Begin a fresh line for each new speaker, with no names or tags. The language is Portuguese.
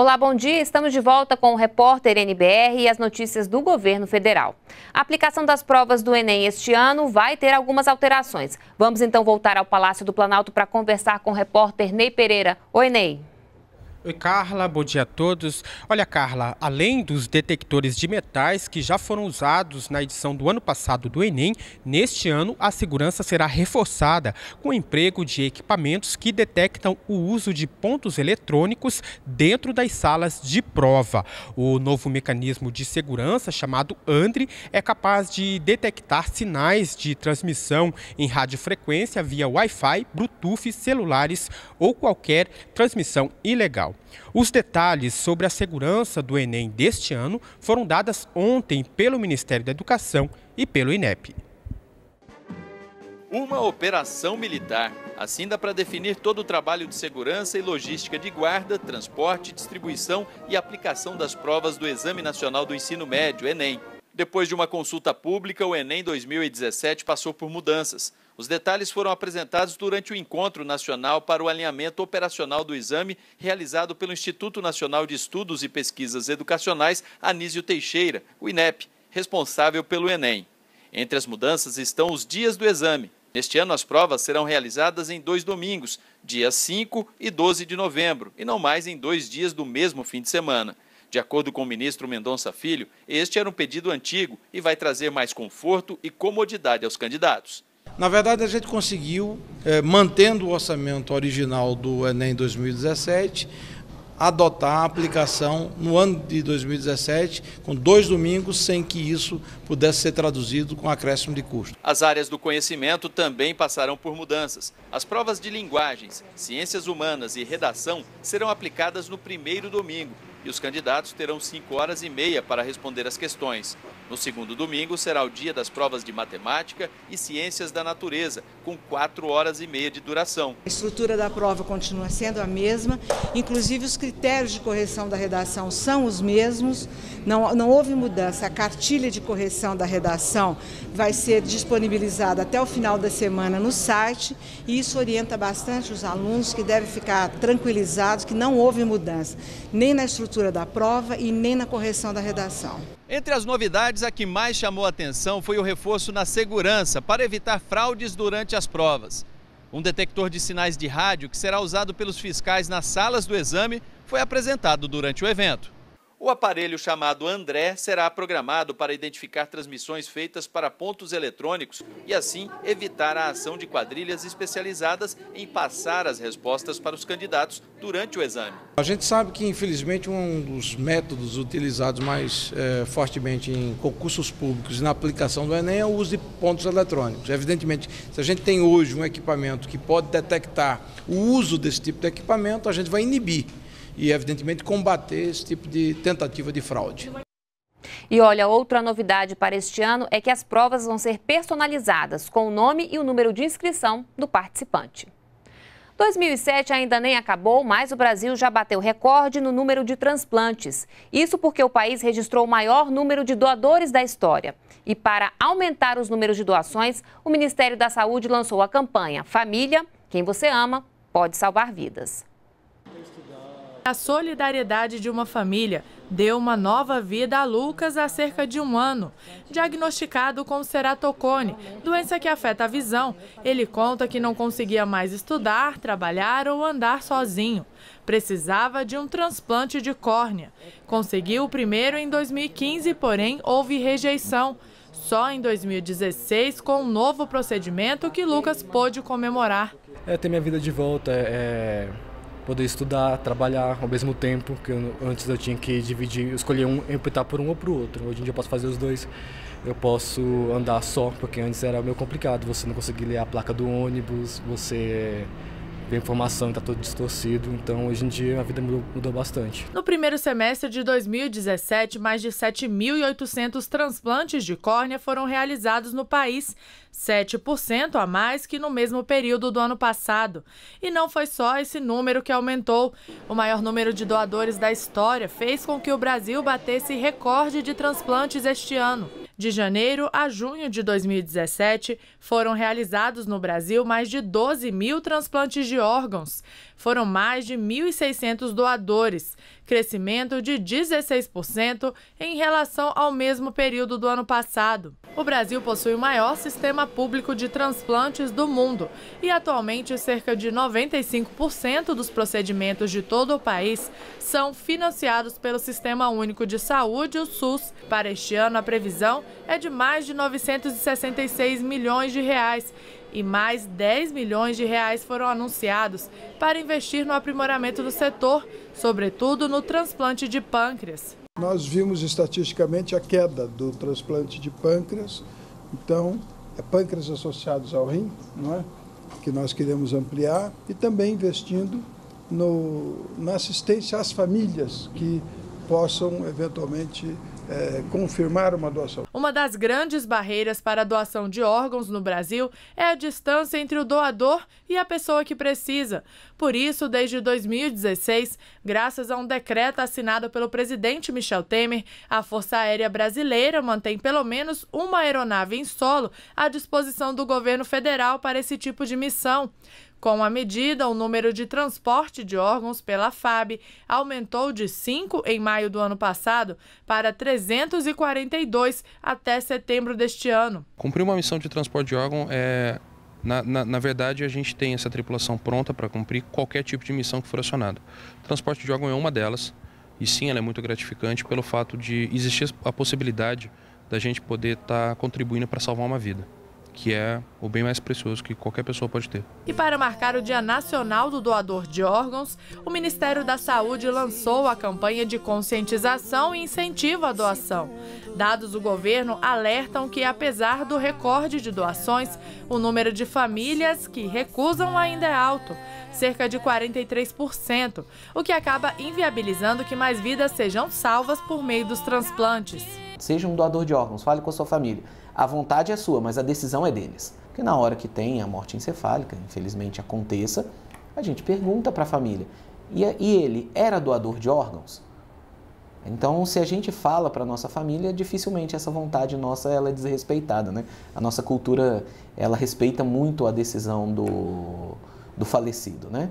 Olá, bom dia. Estamos de volta com o repórter NBR e as notícias do governo federal. A aplicação das provas do Enem este ano vai ter algumas alterações. Vamos então voltar ao Palácio do Planalto para conversar com o repórter Ney Pereira. Oi, Ney.
Oi, Carla, bom dia a todos. Olha, Carla, além dos detectores de metais que já foram usados na edição do ano passado do Enem, neste ano a segurança será reforçada com o emprego de equipamentos que detectam o uso de pontos eletrônicos dentro das salas de prova. O novo mecanismo de segurança, chamado ANDRE, é capaz de detectar sinais de transmissão em radiofrequência via Wi-Fi, Bluetooth, celulares ou qualquer transmissão ilegal. Federal. Os detalhes sobre a segurança do Enem deste ano foram dadas ontem pelo Ministério da Educação e pelo INEP. Uma operação militar. Assim dá para definir todo o trabalho de segurança e logística de guarda, transporte, distribuição e aplicação das provas do Exame Nacional do Ensino Médio, Enem. Depois de uma consulta pública, o Enem 2017 passou por mudanças. Os detalhes foram apresentados durante o Encontro Nacional para o Alinhamento Operacional do Exame, realizado pelo Instituto Nacional de Estudos e Pesquisas Educacionais Anísio Teixeira, o INEP, responsável pelo Enem. Entre as mudanças estão os dias do exame. Neste ano, as provas serão realizadas em dois domingos, dias 5 e 12 de novembro, e não mais em dois dias do mesmo fim de semana. De acordo com o ministro Mendonça Filho, este era um pedido antigo e vai trazer mais conforto e comodidade aos candidatos. Na verdade, a gente conseguiu, eh, mantendo o orçamento original do Enem 2017, adotar a aplicação no ano de 2017, com dois domingos, sem que isso pudesse ser traduzido com acréscimo de custo. As áreas do conhecimento também passarão por mudanças. As provas de linguagens, ciências humanas e redação serão aplicadas no primeiro domingo e os candidatos terão cinco horas e meia para responder as questões. No segundo domingo será o dia das provas de matemática e ciências da natureza, com quatro horas e meia de duração. A estrutura da prova continua sendo a mesma, inclusive os critérios de correção da redação são os mesmos, não, não houve mudança. A cartilha de correção da redação vai ser disponibilizada até o final da semana no site e isso orienta bastante os alunos que devem ficar tranquilizados que não houve mudança, nem na estrutura estrutura da prova e nem na correção da redação. Entre as novidades, a que mais chamou atenção foi o reforço na segurança para evitar fraudes durante as provas. Um detector de sinais de rádio que será usado pelos fiscais nas salas do exame foi apresentado durante o evento. O aparelho chamado André será programado para identificar transmissões feitas para pontos eletrônicos e, assim, evitar a ação de quadrilhas especializadas em passar as respostas para os candidatos durante o exame. A gente sabe que, infelizmente, um dos métodos utilizados mais é, fortemente em concursos públicos e na aplicação do Enem é o uso de pontos eletrônicos. Evidentemente, se a gente tem hoje um equipamento que pode detectar o uso desse tipo de equipamento, a gente vai inibir e, evidentemente, combater esse tipo de tentativa de fraude.
E olha, outra novidade para este ano é que as provas vão ser personalizadas com o nome e o número de inscrição do participante. 2007 ainda nem acabou, mas o Brasil já bateu recorde no número de transplantes. Isso porque o país registrou o maior número de doadores da história. E para aumentar os números de doações, o Ministério da Saúde lançou a campanha Família, quem você ama, pode salvar vidas.
A solidariedade de uma família deu uma nova vida a Lucas há cerca de um ano. Diagnosticado com ceratocone, doença que afeta a visão, ele conta que não conseguia mais estudar, trabalhar ou andar sozinho. Precisava de um transplante de córnea. Conseguiu o primeiro em 2015, porém houve rejeição. Só em 2016, com um novo procedimento, que Lucas pôde comemorar.
É ter minha vida de volta, é, é poder estudar, trabalhar ao mesmo tempo, que eu, antes eu tinha que dividir, escolher um,
optar por um ou por outro. Hoje em dia eu posso fazer os dois. Eu posso andar só, porque antes era meio complicado, você não conseguia ler a placa do ônibus, você vem informação está tá tudo distorcido. Então, hoje em dia, a vida mudou, mudou bastante. No primeiro semestre de 2017, mais de 7.800 transplantes de córnea foram realizados no país, 7% a mais que no mesmo período do ano passado. E não foi só esse número que aumentou. O maior número de doadores da história fez com que o Brasil batesse recorde de transplantes este ano. De janeiro a junho de 2017, foram realizados no Brasil mais de 12 mil transplantes de órgãos. Foram mais de 1.600 doadores, crescimento de 16% em relação ao mesmo período do ano passado. O Brasil possui o maior sistema público de transplantes do mundo e atualmente cerca de 95% dos procedimentos de todo o país são financiados pelo Sistema Único de Saúde, o SUS. Para este ano, a previsão é de mais de 966 milhões de reais e mais 10 milhões de reais foram anunciados para investir no aprimoramento do setor, sobretudo no transplante de pâncreas.
Nós vimos estatisticamente a queda do transplante de pâncreas, então é pâncreas associados ao rim, não é? que nós queremos ampliar, e também investindo no, na assistência às famílias que possam eventualmente é, confirmar uma doação.
Uma das grandes barreiras para a doação de órgãos no Brasil é a distância entre o doador e a pessoa que precisa. Por isso, desde 2016, graças a um decreto assinado pelo presidente Michel Temer, a Força Aérea Brasileira mantém pelo menos uma aeronave em solo à disposição do governo federal para esse tipo de missão. Com a medida, o número de transporte de órgãos pela FAB aumentou de 5 em maio do ano passado para 342 até setembro deste ano. Cumprir uma missão de transporte de órgão é. Na, na, na verdade, a gente tem essa tripulação pronta para cumprir qualquer tipo de missão que for acionada. Transporte de órgão é uma delas, e sim, ela é muito gratificante pelo fato de existir a possibilidade da gente poder estar tá contribuindo para salvar uma vida que é o bem mais precioso que qualquer pessoa pode ter. E para marcar o Dia Nacional do Doador de Órgãos, o Ministério da Saúde lançou a campanha de conscientização e incentivo à doação. Dados do governo alertam que, apesar do recorde de doações, o número de famílias que recusam ainda é alto, cerca de 43%, o que acaba inviabilizando que mais vidas sejam salvas por meio dos transplantes.
Seja um doador de órgãos, fale com a sua família. A vontade é sua, mas a decisão é deles. Porque na hora que tem a morte encefálica, infelizmente aconteça, a gente pergunta para a família: e, e ele era doador de órgãos? Então, se a gente fala para nossa família, dificilmente essa vontade nossa ela é desrespeitada, né? A nossa cultura ela respeita muito a decisão do, do falecido, né?